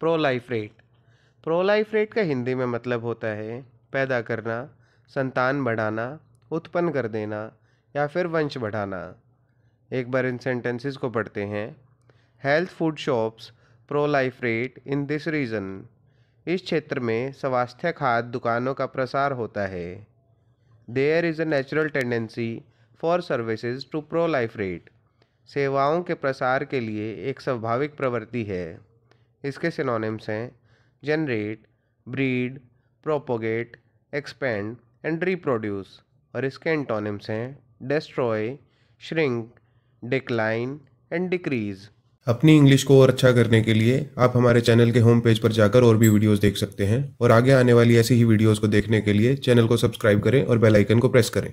प्रोलाइफरेट rate का हिंदी में मतलब होता है पैदा करना संतान बढ़ाना उत्पन्न कर देना या फिर वंश बढ़ाना एक बार इन सेंटेंसेस को पढ़ते हैं health food shops rate in this region इस क्षेत्र में स्वास्थ्य खाद्य दुकानों का प्रसार होता है there is a natural tendency for services to rate सेवाओं के प्रसार के लिए एक स्वाभाविक प्रवृत्ति है इसके सिनोनिम्स हैं generate breed propagate expand and reproduce और इसके एंटोनिम्स हैं destroy shrink decline and decrease अपनी इंग्लिश को और अच्छा करने के लिए आप हमारे चैनल के होम पेज पर जाकर और भी वीडियोस देख सकते हैं और आगे आने वाली ऐसी ही वीडियोस को देखने के लिए चैनल को सब्सक्राइब करें और बेल आइकन को प्रेस करें